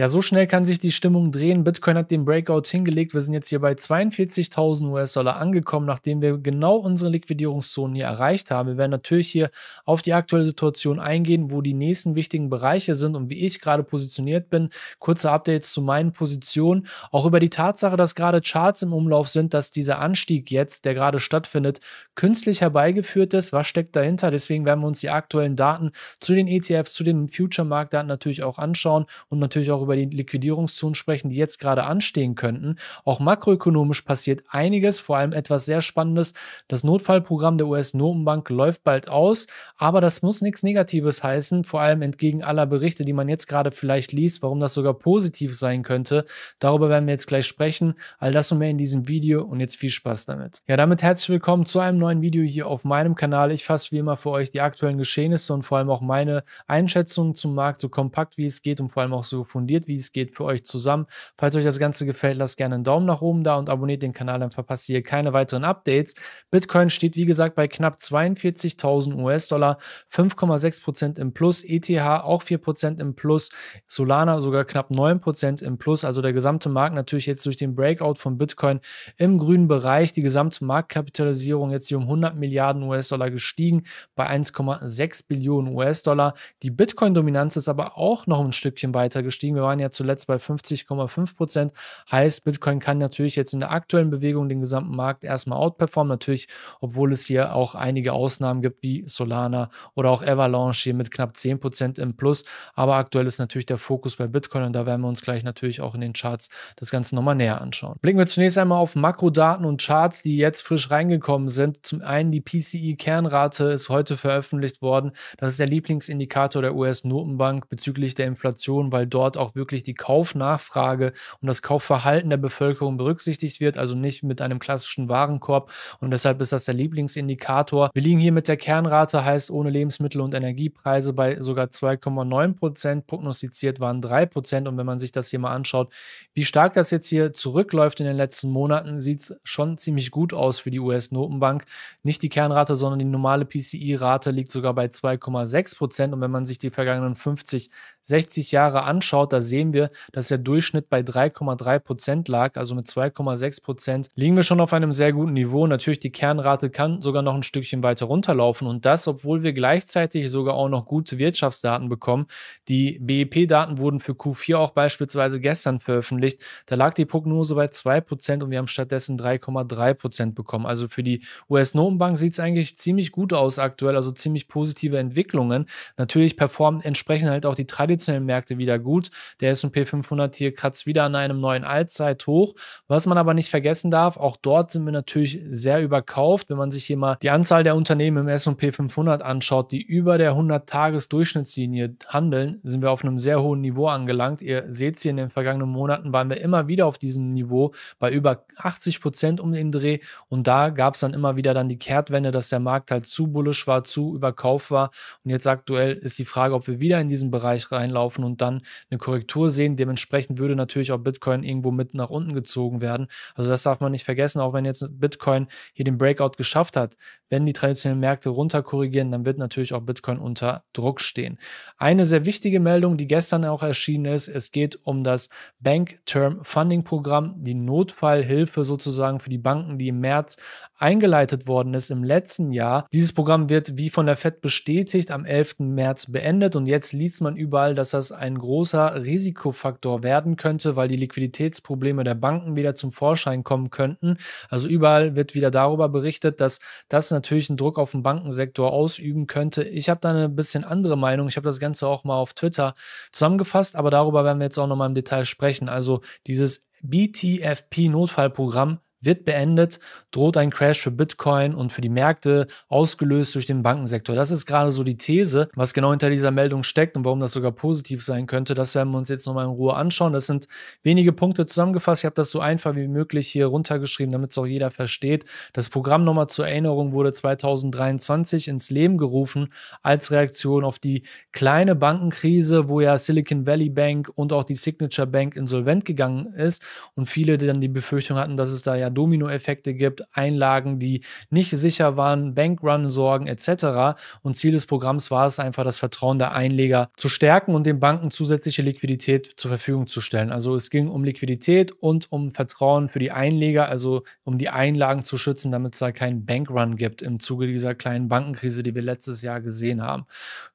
Ja, so schnell kann sich die Stimmung drehen. Bitcoin hat den Breakout hingelegt. Wir sind jetzt hier bei 42.000 US-Dollar angekommen, nachdem wir genau unsere Liquidierungszonen hier erreicht haben. Wir werden natürlich hier auf die aktuelle Situation eingehen, wo die nächsten wichtigen Bereiche sind und wie ich gerade positioniert bin. Kurze Updates zu meinen Positionen. Auch über die Tatsache, dass gerade Charts im Umlauf sind, dass dieser Anstieg jetzt, der gerade stattfindet, künstlich herbeigeführt ist. Was steckt dahinter? Deswegen werden wir uns die aktuellen Daten zu den ETFs, zu den Future-Marktdaten natürlich auch anschauen und natürlich auch über über die Liquidierungszonen sprechen, die jetzt gerade anstehen könnten. Auch makroökonomisch passiert einiges, vor allem etwas sehr Spannendes. Das Notfallprogramm der US-Notenbank läuft bald aus, aber das muss nichts Negatives heißen, vor allem entgegen aller Berichte, die man jetzt gerade vielleicht liest, warum das sogar positiv sein könnte. Darüber werden wir jetzt gleich sprechen. All das und mehr in diesem Video und jetzt viel Spaß damit. Ja, damit herzlich willkommen zu einem neuen Video hier auf meinem Kanal. Ich fasse wie immer für euch die aktuellen Geschehnisse und vor allem auch meine Einschätzungen zum Markt so kompakt wie es geht und vor allem auch so fundiert strukturiert, wie es geht, für euch zusammen. Falls euch das Ganze gefällt, lasst gerne einen Daumen nach oben da und abonniert den Kanal, dann verpasst ihr keine weiteren Updates. Bitcoin steht, wie gesagt, bei knapp 42.000 US-Dollar, 5,6% im Plus, ETH auch 4% im Plus, Solana sogar knapp 9% im Plus. Also der gesamte Markt natürlich jetzt durch den Breakout von Bitcoin im grünen Bereich, die gesamte Marktkapitalisierung jetzt hier um 100 Milliarden US-Dollar gestiegen, bei 1,6 Billionen US-Dollar. Die Bitcoin-Dominanz ist aber auch noch ein Stückchen weiter gestiegen. Wir waren ja zuletzt bei 50,5 Prozent. Heißt, Bitcoin kann natürlich jetzt in der aktuellen Bewegung den gesamten Markt erstmal outperformen. Natürlich, obwohl es hier auch einige Ausnahmen gibt, wie Solana oder auch Avalanche hier mit knapp 10 Prozent im Plus. Aber aktuell ist natürlich der Fokus bei Bitcoin und da werden wir uns gleich natürlich auch in den Charts das Ganze nochmal näher anschauen. Blicken wir zunächst einmal auf Makrodaten und Charts, die jetzt frisch reingekommen sind. Zum einen die PCI-Kernrate ist heute veröffentlicht worden. Das ist der Lieblingsindikator der US-Notenbank bezüglich der Inflation, weil dort auch auch wirklich die Kaufnachfrage und das Kaufverhalten der Bevölkerung berücksichtigt wird, also nicht mit einem klassischen Warenkorb. Und deshalb ist das der Lieblingsindikator. Wir liegen hier mit der Kernrate, heißt ohne Lebensmittel- und Energiepreise bei sogar 2,9 Prozent. Prognostiziert waren 3 Prozent. Und wenn man sich das hier mal anschaut, wie stark das jetzt hier zurückläuft in den letzten Monaten, sieht es schon ziemlich gut aus für die US-Notenbank. Nicht die Kernrate, sondern die normale PCI-Rate liegt sogar bei 2,6 Prozent. Und wenn man sich die vergangenen 50 60 Jahre anschaut, da sehen wir, dass der Durchschnitt bei 3,3 Prozent lag, also mit 2,6 Prozent liegen wir schon auf einem sehr guten Niveau. Natürlich die Kernrate kann sogar noch ein Stückchen weiter runterlaufen und das, obwohl wir gleichzeitig sogar auch noch gute Wirtschaftsdaten bekommen. Die BEP-Daten wurden für Q4 auch beispielsweise gestern veröffentlicht. Da lag die Prognose bei 2 Prozent und wir haben stattdessen 3,3 Prozent bekommen. Also für die US-Notenbank sieht es eigentlich ziemlich gut aus aktuell, also ziemlich positive Entwicklungen. Natürlich performen entsprechend halt auch die traditionellen Märkte wieder gut. Der S&P 500 hier kratzt wieder an einem neuen Allzeithoch. Was man aber nicht vergessen darf, auch dort sind wir natürlich sehr überkauft. Wenn man sich hier mal die Anzahl der Unternehmen im S&P 500 anschaut, die über der 100-Tages-Durchschnittslinie handeln, sind wir auf einem sehr hohen Niveau angelangt. Ihr seht es hier in den vergangenen Monaten waren wir immer wieder auf diesem Niveau bei über 80 Prozent um den Dreh und da gab es dann immer wieder dann die Kehrtwende, dass der Markt halt zu bullisch war, zu überkauft war und jetzt aktuell ist die Frage, ob wir wieder in diesen Bereich rein reinlaufen und dann eine Korrektur sehen. Dementsprechend würde natürlich auch Bitcoin irgendwo mit nach unten gezogen werden. Also das darf man nicht vergessen, auch wenn jetzt Bitcoin hier den Breakout geschafft hat. Wenn die traditionellen Märkte runter korrigieren, dann wird natürlich auch Bitcoin unter Druck stehen. Eine sehr wichtige Meldung, die gestern auch erschienen ist, es geht um das Bank Term Funding Programm, die Notfallhilfe sozusagen für die Banken, die im März eingeleitet worden ist im letzten Jahr. Dieses Programm wird wie von der FED bestätigt am 11. März beendet und jetzt liest man überall, dass das ein großer Risikofaktor werden könnte, weil die Liquiditätsprobleme der Banken wieder zum Vorschein kommen könnten. Also überall wird wieder darüber berichtet, dass das natürlich einen Druck auf den Bankensektor ausüben könnte. Ich habe da eine bisschen andere Meinung. Ich habe das Ganze auch mal auf Twitter zusammengefasst, aber darüber werden wir jetzt auch nochmal im Detail sprechen. Also dieses BTFP-Notfallprogramm wird beendet, droht ein Crash für Bitcoin und für die Märkte, ausgelöst durch den Bankensektor. Das ist gerade so die These, was genau hinter dieser Meldung steckt und warum das sogar positiv sein könnte. Das werden wir uns jetzt nochmal in Ruhe anschauen. Das sind wenige Punkte zusammengefasst. Ich habe das so einfach wie möglich hier runtergeschrieben, damit es auch jeder versteht. Das Programm nochmal zur Erinnerung wurde 2023 ins Leben gerufen als Reaktion auf die kleine Bankenkrise, wo ja Silicon Valley Bank und auch die Signature Bank insolvent gegangen ist und viele dann die Befürchtung hatten, dass es da ja ja Dominoeffekte gibt, Einlagen, die nicht sicher waren, Bankrun-Sorgen etc. Und Ziel des Programms war es einfach, das Vertrauen der Einleger zu stärken und den Banken zusätzliche Liquidität zur Verfügung zu stellen. Also es ging um Liquidität und um Vertrauen für die Einleger, also um die Einlagen zu schützen, damit es da keinen Bankrun gibt im Zuge dieser kleinen Bankenkrise, die wir letztes Jahr gesehen haben.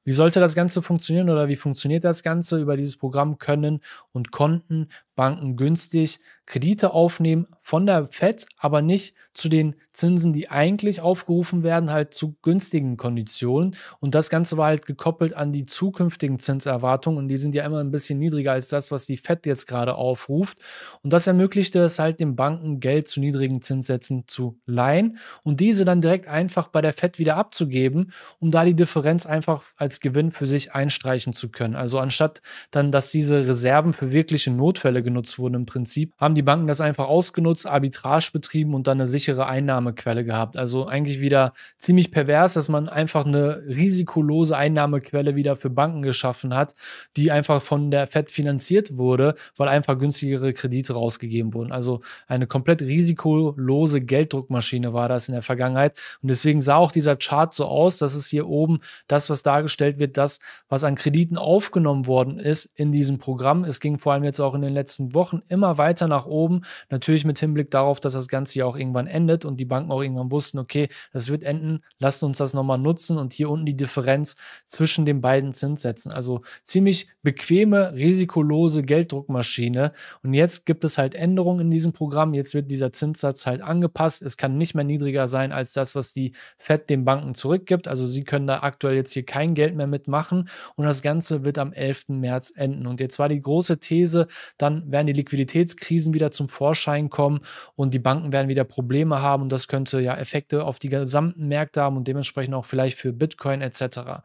Wie sollte das Ganze funktionieren oder wie funktioniert das Ganze? Über dieses Programm können und konnten Banken günstig Kredite aufnehmen von der Fed, aber nicht zu den Zinsen, die eigentlich aufgerufen werden, halt zu günstigen Konditionen. Und das Ganze war halt gekoppelt an die zukünftigen Zinserwartungen und die sind ja immer ein bisschen niedriger als das, was die FED jetzt gerade aufruft. Und das ermöglichte es halt den Banken, Geld zu niedrigen Zinssätzen zu leihen und diese dann direkt einfach bei der FED wieder abzugeben, um da die Differenz einfach als Gewinn für sich einstreichen zu können. Also anstatt dann, dass diese Reserven für wirkliche Notfälle genutzt wurden im Prinzip, haben die Banken das einfach ausgenutzt, Arbitrage betrieben und dann eine sichere Einnahme Einnahmequelle gehabt. Also eigentlich wieder ziemlich pervers, dass man einfach eine risikolose Einnahmequelle wieder für Banken geschaffen hat, die einfach von der FED finanziert wurde, weil einfach günstigere Kredite rausgegeben wurden. Also eine komplett risikolose Gelddruckmaschine war das in der Vergangenheit. Und deswegen sah auch dieser Chart so aus, dass es hier oben das, was dargestellt wird, das, was an Krediten aufgenommen worden ist in diesem Programm. Es ging vor allem jetzt auch in den letzten Wochen immer weiter nach oben. Natürlich mit Hinblick darauf, dass das Ganze ja auch irgendwann endet und die Banken Banken auch irgendwann wussten, okay, das wird enden, lasst uns das nochmal nutzen und hier unten die Differenz zwischen den beiden Zinssätzen. Also ziemlich bequeme, risikolose Gelddruckmaschine. Und jetzt gibt es halt Änderungen in diesem Programm. Jetzt wird dieser Zinssatz halt angepasst. Es kann nicht mehr niedriger sein als das, was die Fed den Banken zurückgibt. Also sie können da aktuell jetzt hier kein Geld mehr mitmachen. Und das Ganze wird am 11. März enden. Und jetzt war die große These, dann werden die Liquiditätskrisen wieder zum Vorschein kommen und die Banken werden wieder Probleme haben und das das könnte ja Effekte auf die gesamten Märkte haben und dementsprechend auch vielleicht für Bitcoin etc.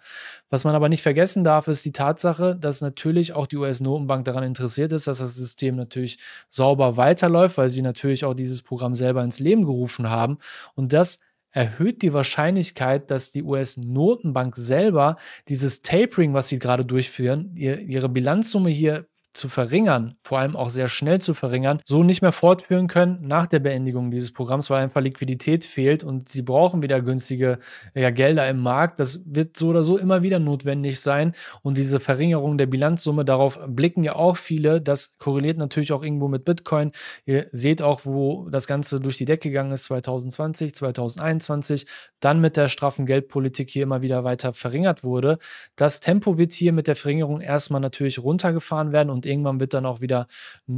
Was man aber nicht vergessen darf, ist die Tatsache, dass natürlich auch die US-Notenbank daran interessiert ist, dass das System natürlich sauber weiterläuft, weil sie natürlich auch dieses Programm selber ins Leben gerufen haben und das erhöht die Wahrscheinlichkeit, dass die US-Notenbank selber dieses Tapering, was sie gerade durchführen, ihre Bilanzsumme hier zu verringern, vor allem auch sehr schnell zu verringern, so nicht mehr fortführen können nach der Beendigung dieses Programms, weil einfach Liquidität fehlt und sie brauchen wieder günstige ja, Gelder im Markt. Das wird so oder so immer wieder notwendig sein und diese Verringerung der Bilanzsumme, darauf blicken ja auch viele. Das korreliert natürlich auch irgendwo mit Bitcoin. Ihr seht auch, wo das Ganze durch die Decke gegangen ist, 2020, 2021, dann mit der straffen Geldpolitik hier immer wieder weiter verringert wurde. Das Tempo wird hier mit der Verringerung erstmal natürlich runtergefahren werden und und irgendwann wird dann auch wieder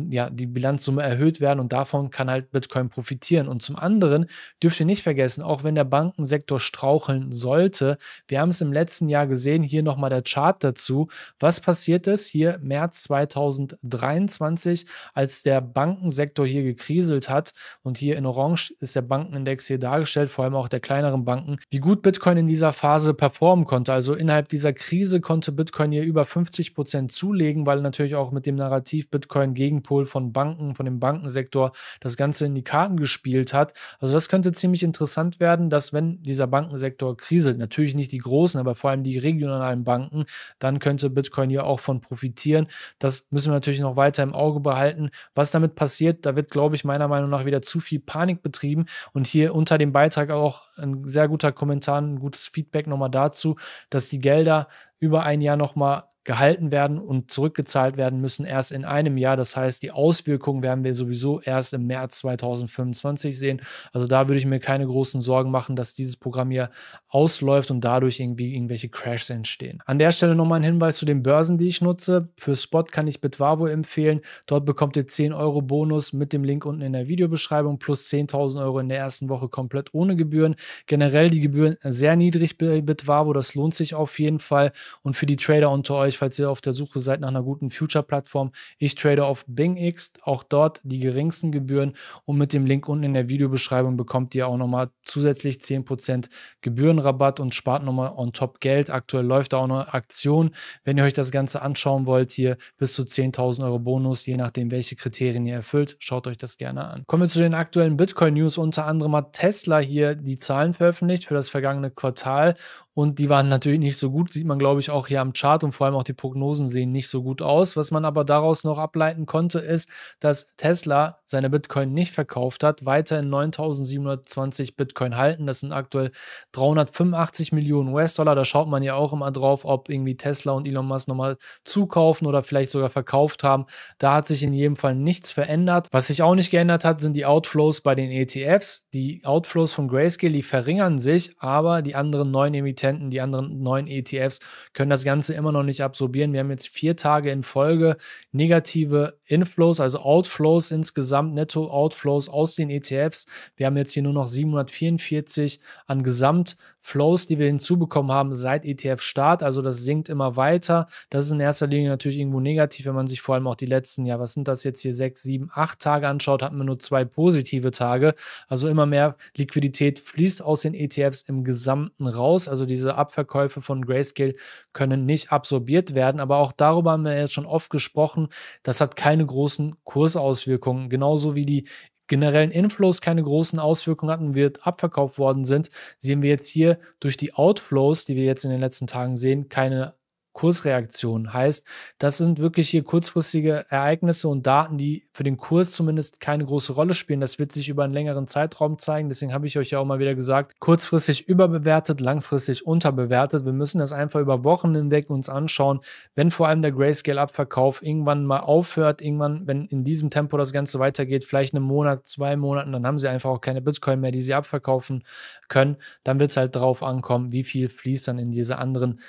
ja, die Bilanzsumme erhöht werden und davon kann halt Bitcoin profitieren. Und zum anderen dürft ihr nicht vergessen, auch wenn der Bankensektor straucheln sollte, wir haben es im letzten Jahr gesehen, hier nochmal der Chart dazu, was passiert ist hier März 2023, als der Bankensektor hier gekriselt hat und hier in Orange ist der Bankenindex hier dargestellt, vor allem auch der kleineren Banken, wie gut Bitcoin in dieser Phase performen konnte. Also innerhalb dieser Krise konnte Bitcoin hier über 50 Prozent zulegen, weil natürlich auch auch mit dem Narrativ Bitcoin Gegenpol von Banken, von dem Bankensektor, das Ganze in die Karten gespielt hat. Also das könnte ziemlich interessant werden, dass wenn dieser Bankensektor kriselt, natürlich nicht die großen, aber vor allem die regionalen Banken, dann könnte Bitcoin hier auch von profitieren. Das müssen wir natürlich noch weiter im Auge behalten. Was damit passiert, da wird, glaube ich, meiner Meinung nach wieder zu viel Panik betrieben. Und hier unter dem Beitrag auch ein sehr guter Kommentar, ein gutes Feedback nochmal dazu, dass die Gelder über ein Jahr nochmal gehalten werden und zurückgezahlt werden müssen erst in einem Jahr. Das heißt, die Auswirkungen werden wir sowieso erst im März 2025 sehen. Also da würde ich mir keine großen Sorgen machen, dass dieses Programm hier ausläuft und dadurch irgendwie irgendwelche Crashs entstehen. An der Stelle nochmal ein Hinweis zu den Börsen, die ich nutze. Für Spot kann ich Bitwavo empfehlen. Dort bekommt ihr 10 Euro Bonus mit dem Link unten in der Videobeschreibung plus 10.000 Euro in der ersten Woche komplett ohne Gebühren. Generell die Gebühren sehr niedrig bei Bitwavo. Das lohnt sich auf jeden Fall. Und für die Trader unter euch, falls ihr auf der Suche seid nach einer guten Future-Plattform, ich trade auf BingX, auch dort die geringsten Gebühren. Und mit dem Link unten in der Videobeschreibung bekommt ihr auch nochmal zusätzlich 10% Gebührenrabatt und spart nochmal on top Geld. Aktuell läuft da auch eine Aktion. Wenn ihr euch das Ganze anschauen wollt, hier bis zu 10.000 Euro Bonus, je nachdem, welche Kriterien ihr erfüllt. Schaut euch das gerne an. Kommen wir zu den aktuellen Bitcoin-News. Unter anderem hat Tesla hier die Zahlen veröffentlicht für das vergangene Quartal und die waren natürlich nicht so gut, sieht man, glaube ich, auch hier am Chart und vor allem auch die Prognosen sehen nicht so gut aus. Was man aber daraus noch ableiten konnte, ist, dass Tesla seine Bitcoin nicht verkauft hat, weiterhin 9720 Bitcoin halten. Das sind aktuell 385 Millionen US-Dollar. Da schaut man ja auch immer drauf, ob irgendwie Tesla und Elon Musk nochmal zukaufen oder vielleicht sogar verkauft haben. Da hat sich in jedem Fall nichts verändert. Was sich auch nicht geändert hat, sind die Outflows bei den ETFs. Die Outflows von Grayscale, die verringern sich, aber die anderen neuen Emittenten Emittenten, die anderen neuen ETFs können das Ganze immer noch nicht absorbieren. Wir haben jetzt vier Tage in Folge negative Inflows, also Outflows insgesamt, Netto-Outflows aus den ETFs. Wir haben jetzt hier nur noch 744 an Gesamtflows, die wir hinzubekommen haben seit ETF-Start. Also das sinkt immer weiter. Das ist in erster Linie natürlich irgendwo negativ, wenn man sich vor allem auch die letzten, ja, was sind das jetzt hier, sechs, sieben, acht Tage anschaut, hatten wir nur zwei positive Tage. Also immer mehr Liquidität fließt aus den ETFs im Gesamten raus. Also diese Abverkäufe von Grayscale können nicht absorbiert werden. Aber auch darüber haben wir jetzt schon oft gesprochen. Das hat keine keine großen Kursauswirkungen, genauso wie die generellen Inflows keine großen Auswirkungen hatten, wird abverkauft worden sind, sehen wir jetzt hier durch die Outflows, die wir jetzt in den letzten Tagen sehen, keine Kursreaktion. Heißt, das sind wirklich hier kurzfristige Ereignisse und Daten, die für den Kurs zumindest keine große Rolle spielen. Das wird sich über einen längeren Zeitraum zeigen. Deswegen habe ich euch ja auch mal wieder gesagt, kurzfristig überbewertet, langfristig unterbewertet. Wir müssen das einfach über Wochen hinweg uns anschauen. Wenn vor allem der Grayscale-Abverkauf irgendwann mal aufhört, irgendwann, wenn in diesem Tempo das Ganze weitergeht, vielleicht einen Monat, zwei Monaten, dann haben sie einfach auch keine Bitcoin mehr, die sie abverkaufen können. Dann wird es halt darauf ankommen, wie viel fließt dann in diese anderen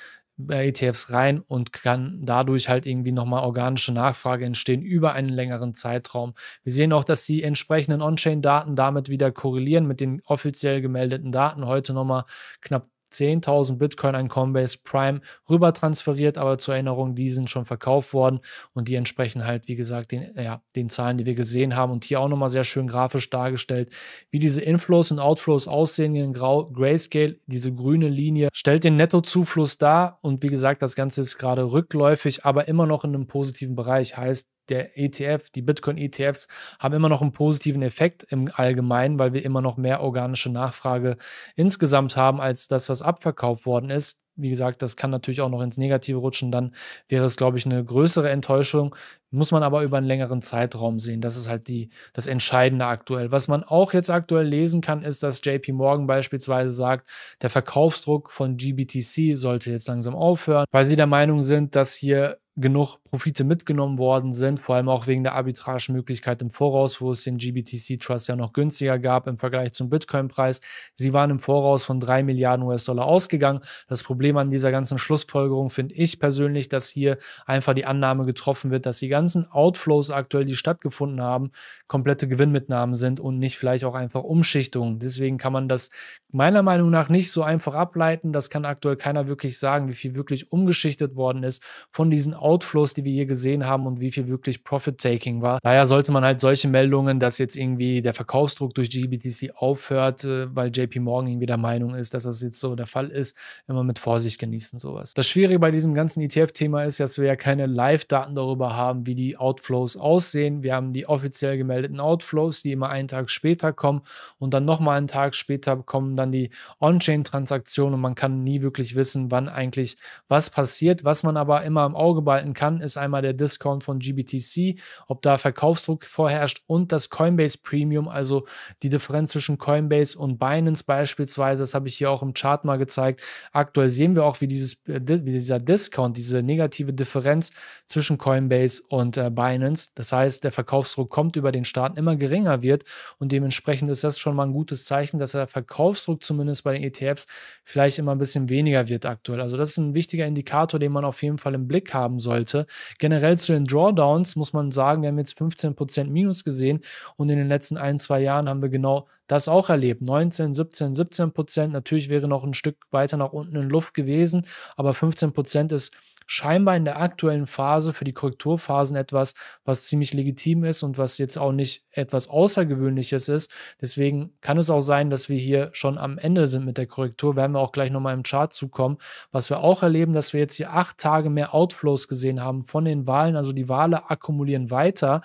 ETFs e rein und kann dadurch halt irgendwie nochmal organische Nachfrage entstehen über einen längeren Zeitraum. Wir sehen auch, dass die entsprechenden On-Chain-Daten damit wieder korrelieren mit den offiziell gemeldeten Daten. Heute nochmal knapp 10.000 Bitcoin an Coinbase Prime rüber transferiert, aber zur Erinnerung, die sind schon verkauft worden und die entsprechen halt, wie gesagt, den, ja, den Zahlen, die wir gesehen haben und hier auch nochmal sehr schön grafisch dargestellt, wie diese Inflows und Outflows aussehen in Grau Grayscale, diese grüne Linie, stellt den Nettozufluss dar und wie gesagt, das Ganze ist gerade rückläufig, aber immer noch in einem positiven Bereich, heißt, der ETF, die Bitcoin-ETFs haben immer noch einen positiven Effekt im Allgemeinen, weil wir immer noch mehr organische Nachfrage insgesamt haben als das, was abverkauft worden ist. Wie gesagt, das kann natürlich auch noch ins Negative rutschen. Dann wäre es, glaube ich, eine größere Enttäuschung. Muss man aber über einen längeren Zeitraum sehen. Das ist halt die, das Entscheidende aktuell. Was man auch jetzt aktuell lesen kann, ist, dass JP Morgan beispielsweise sagt, der Verkaufsdruck von GBTC sollte jetzt langsam aufhören, weil sie der Meinung sind, dass hier genug Profite mitgenommen worden sind, vor allem auch wegen der Arbitrage-Möglichkeit im Voraus, wo es den GBTC-Trust ja noch günstiger gab im Vergleich zum Bitcoin-Preis. Sie waren im Voraus von 3 Milliarden US-Dollar ausgegangen. Das Problem an dieser ganzen Schlussfolgerung finde ich persönlich, dass hier einfach die Annahme getroffen wird, dass die ganzen Outflows aktuell, die stattgefunden haben, komplette Gewinnmitnahmen sind und nicht vielleicht auch einfach Umschichtungen. Deswegen kann man das meiner Meinung nach nicht so einfach ableiten. Das kann aktuell keiner wirklich sagen, wie viel wirklich umgeschichtet worden ist von diesen Outflows, die wir hier gesehen haben und wie viel wirklich Profit-Taking war. Daher sollte man halt solche Meldungen, dass jetzt irgendwie der Verkaufsdruck durch GBTC aufhört, äh, weil JP Morgan irgendwie der Meinung ist, dass das jetzt so der Fall ist, immer mit Vorsicht genießen sowas. Das Schwierige bei diesem ganzen ETF-Thema ist, dass wir ja keine Live-Daten darüber haben, wie die Outflows aussehen. Wir haben die offiziell gemeldeten Outflows, die immer einen Tag später kommen und dann nochmal einen Tag später kommen dann die On-Chain-Transaktionen und man kann nie wirklich wissen, wann eigentlich was passiert. Was man aber immer im Auge behalten bearbeiten kann, ist einmal der Discount von GBTC, ob da Verkaufsdruck vorherrscht und das Coinbase Premium, also die Differenz zwischen Coinbase und Binance beispielsweise. Das habe ich hier auch im Chart mal gezeigt. Aktuell sehen wir auch, wie, dieses, äh, wie dieser Discount, diese negative Differenz zwischen Coinbase und äh, Binance, das heißt, der Verkaufsdruck kommt über den Staaten immer geringer wird und dementsprechend ist das schon mal ein gutes Zeichen, dass der Verkaufsdruck zumindest bei den ETFs vielleicht immer ein bisschen weniger wird aktuell. Also das ist ein wichtiger Indikator, den man auf jeden Fall im Blick haben sollte. Generell zu den Drawdowns muss man sagen, wir haben jetzt 15% Minus gesehen und in den letzten ein, zwei Jahren haben wir genau das auch erlebt. 19, 17, 17 Prozent. Natürlich wäre noch ein Stück weiter nach unten in Luft gewesen, aber 15 Prozent ist scheinbar in der aktuellen Phase für die Korrekturphasen etwas, was ziemlich legitim ist und was jetzt auch nicht etwas Außergewöhnliches ist. Deswegen kann es auch sein, dass wir hier schon am Ende sind mit der Korrektur. Werden wir auch gleich nochmal im Chart zukommen. Was wir auch erleben, dass wir jetzt hier acht Tage mehr Outflows gesehen haben von den Wahlen. Also die Wale akkumulieren weiter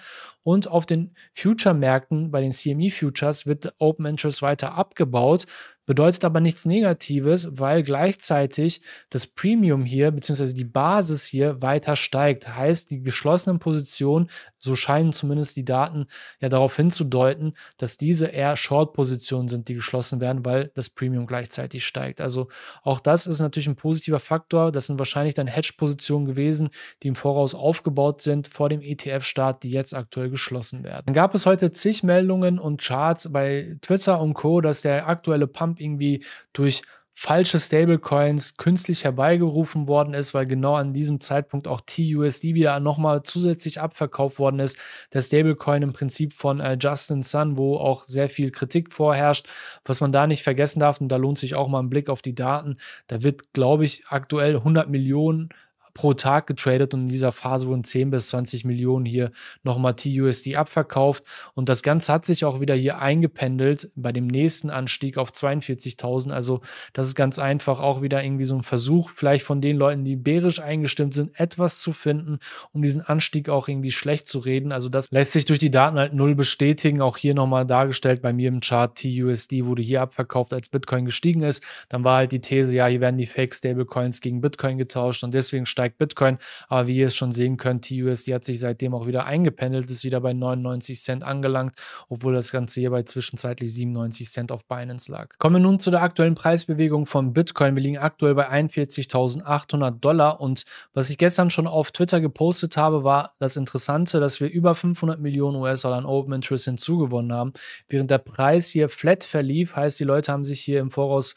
und auf den Future-Märkten, bei den CME-Futures, wird Open Interest weiter abgebaut, bedeutet aber nichts Negatives, weil gleichzeitig das Premium hier, beziehungsweise die Basis hier weiter steigt. Heißt, die geschlossenen Positionen so scheinen zumindest die Daten ja darauf hinzudeuten, dass diese eher Short-Positionen sind, die geschlossen werden, weil das Premium gleichzeitig steigt. Also auch das ist natürlich ein positiver Faktor. Das sind wahrscheinlich dann Hedge-Positionen gewesen, die im Voraus aufgebaut sind vor dem ETF-Start, die jetzt aktuell geschlossen werden. Dann gab es heute zig Meldungen und Charts bei Twitter und Co., dass der aktuelle Pump irgendwie durch falsche Stablecoins künstlich herbeigerufen worden ist, weil genau an diesem Zeitpunkt auch TUSD wieder nochmal zusätzlich abverkauft worden ist. Der Stablecoin im Prinzip von äh, Justin Sun, wo auch sehr viel Kritik vorherrscht. Was man da nicht vergessen darf, und da lohnt sich auch mal ein Blick auf die Daten, da wird, glaube ich, aktuell 100 Millionen pro Tag getradet und in dieser Phase wurden 10 bis 20 Millionen hier nochmal TUSD abverkauft. Und das Ganze hat sich auch wieder hier eingependelt bei dem nächsten Anstieg auf 42.000. Also das ist ganz einfach auch wieder irgendwie so ein Versuch, vielleicht von den Leuten, die bärisch eingestimmt sind, etwas zu finden, um diesen Anstieg auch irgendwie schlecht zu reden. Also das lässt sich durch die Daten halt null bestätigen. Auch hier nochmal dargestellt bei mir im Chart, TUSD wurde hier abverkauft, als Bitcoin gestiegen ist. Dann war halt die These, ja, hier werden die Fake Stablecoins gegen Bitcoin getauscht und deswegen steigt steigt Bitcoin. Aber wie ihr es schon sehen könnt, TUSD hat sich seitdem auch wieder eingependelt, ist wieder bei 99 Cent angelangt, obwohl das Ganze hierbei zwischenzeitlich 97 Cent auf Binance lag. Kommen wir nun zu der aktuellen Preisbewegung von Bitcoin. Wir liegen aktuell bei 41.800 Dollar und was ich gestern schon auf Twitter gepostet habe, war das Interessante, dass wir über 500 Millionen US-Dollar an Open Interest hinzugewonnen haben, während der Preis hier flat verlief, heißt die Leute haben sich hier im Voraus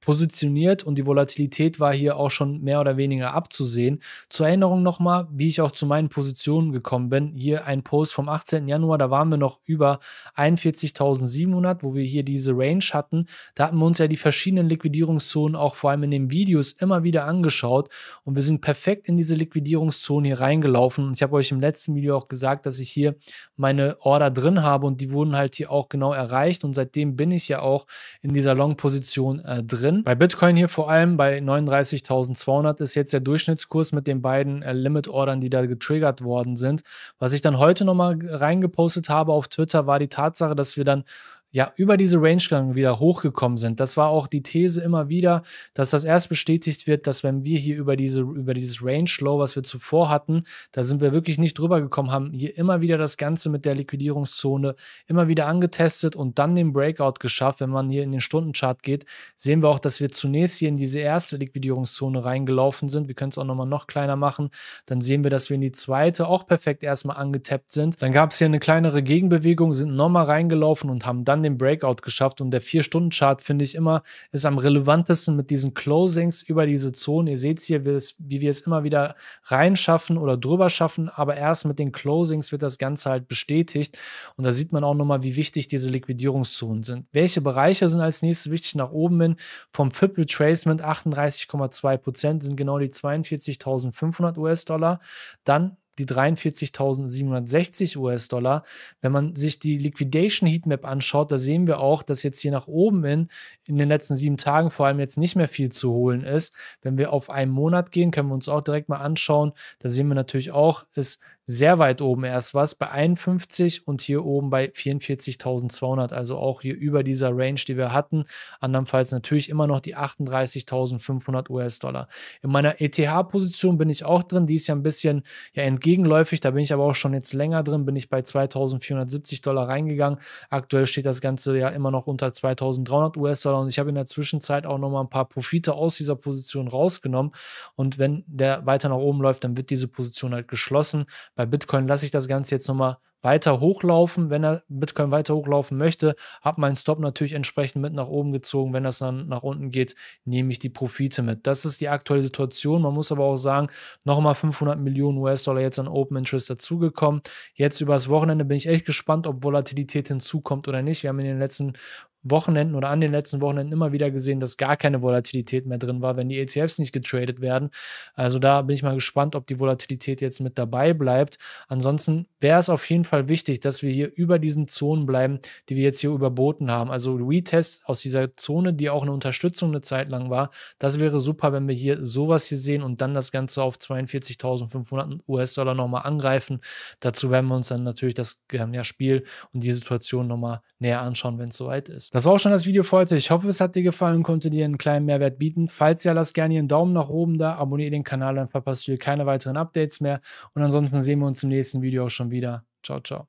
positioniert und die Volatilität war hier auch schon mehr oder weniger abzusehen. Zur Erinnerung nochmal, wie ich auch zu meinen Positionen gekommen bin. Hier ein Post vom 18. Januar, da waren wir noch über 41.700, wo wir hier diese Range hatten. Da hatten wir uns ja die verschiedenen Liquidierungszonen auch vor allem in den Videos immer wieder angeschaut und wir sind perfekt in diese Liquidierungszone hier reingelaufen. Und ich habe euch im letzten Video auch gesagt, dass ich hier meine Order drin habe und die wurden halt hier auch genau erreicht und seitdem bin ich ja auch in dieser Long-Position äh, drin drin. Bei Bitcoin hier vor allem bei 39.200 ist jetzt der Durchschnittskurs mit den beiden äh, Limit-Ordern, die da getriggert worden sind. Was ich dann heute nochmal reingepostet habe auf Twitter, war die Tatsache, dass wir dann ja über diese Range dann wieder hochgekommen sind. Das war auch die These immer wieder, dass das erst bestätigt wird, dass wenn wir hier über diese über dieses Range Low, was wir zuvor hatten, da sind wir wirklich nicht drüber gekommen, haben hier immer wieder das Ganze mit der Liquidierungszone immer wieder angetestet und dann den Breakout geschafft. Wenn man hier in den Stundenchart geht, sehen wir auch, dass wir zunächst hier in diese erste Liquidierungszone reingelaufen sind. Wir können es auch nochmal noch kleiner machen. Dann sehen wir, dass wir in die zweite auch perfekt erstmal angetappt sind. Dann gab es hier eine kleinere Gegenbewegung, sind nochmal reingelaufen und haben dann dann den Breakout geschafft und der vier stunden chart finde ich immer, ist am relevantesten mit diesen Closings über diese Zonen. Ihr seht hier, wie wir es immer wieder reinschaffen oder drüber schaffen, aber erst mit den Closings wird das Ganze halt bestätigt und da sieht man auch nochmal, wie wichtig diese Liquidierungszonen sind. Welche Bereiche sind als nächstes wichtig nach oben hin? Vom FIP Retracement 38,2% sind genau die 42.500 US-Dollar. Dann die 43.760 US-Dollar. Wenn man sich die Liquidation Heatmap anschaut, da sehen wir auch, dass jetzt hier nach oben in, in den letzten sieben Tagen vor allem jetzt nicht mehr viel zu holen ist. Wenn wir auf einen Monat gehen, können wir uns auch direkt mal anschauen. Da sehen wir natürlich auch, es sehr weit oben erst was, bei 51 und hier oben bei 44.200, also auch hier über dieser Range, die wir hatten. Andernfalls natürlich immer noch die 38.500 US-Dollar. In meiner ETH-Position bin ich auch drin, die ist ja ein bisschen ja, entgegenläufig, da bin ich aber auch schon jetzt länger drin, bin ich bei 2.470 Dollar reingegangen. Aktuell steht das Ganze ja immer noch unter 2.300 US-Dollar und ich habe in der Zwischenzeit auch nochmal ein paar Profite aus dieser Position rausgenommen und wenn der weiter nach oben läuft, dann wird diese Position halt geschlossen bei Bitcoin lasse ich das Ganze jetzt nochmal weiter hochlaufen. Wenn er Bitcoin weiter hochlaufen möchte, habe meinen Stop natürlich entsprechend mit nach oben gezogen. Wenn das dann nach unten geht, nehme ich die Profite mit. Das ist die aktuelle Situation. Man muss aber auch sagen, nochmal 500 Millionen US-Dollar jetzt an Open Interest dazugekommen. Jetzt übers Wochenende bin ich echt gespannt, ob Volatilität hinzukommt oder nicht. Wir haben in den letzten Wochenenden oder an den letzten Wochenenden immer wieder gesehen, dass gar keine Volatilität mehr drin war, wenn die ETFs nicht getradet werden. Also da bin ich mal gespannt, ob die Volatilität jetzt mit dabei bleibt. Ansonsten wäre es auf jeden Fall wichtig, dass wir hier über diesen Zonen bleiben, die wir jetzt hier überboten haben. Also Retest aus dieser Zone, die auch eine Unterstützung eine Zeit lang war. Das wäre super, wenn wir hier sowas hier sehen und dann das Ganze auf 42.500 US-Dollar nochmal angreifen. Dazu werden wir uns dann natürlich das ähm, ja, Spiel und die Situation nochmal näher anschauen, wenn es soweit ist. Das war auch schon das Video für heute. Ich hoffe, es hat dir gefallen und konnte dir einen kleinen Mehrwert bieten. Falls ja, lass gerne hier einen Daumen nach oben da, abonniere den Kanal, dann verpasst du hier keine weiteren Updates mehr. Und ansonsten sehen wir uns im nächsten Video auch schon wieder. Ciao, ciao.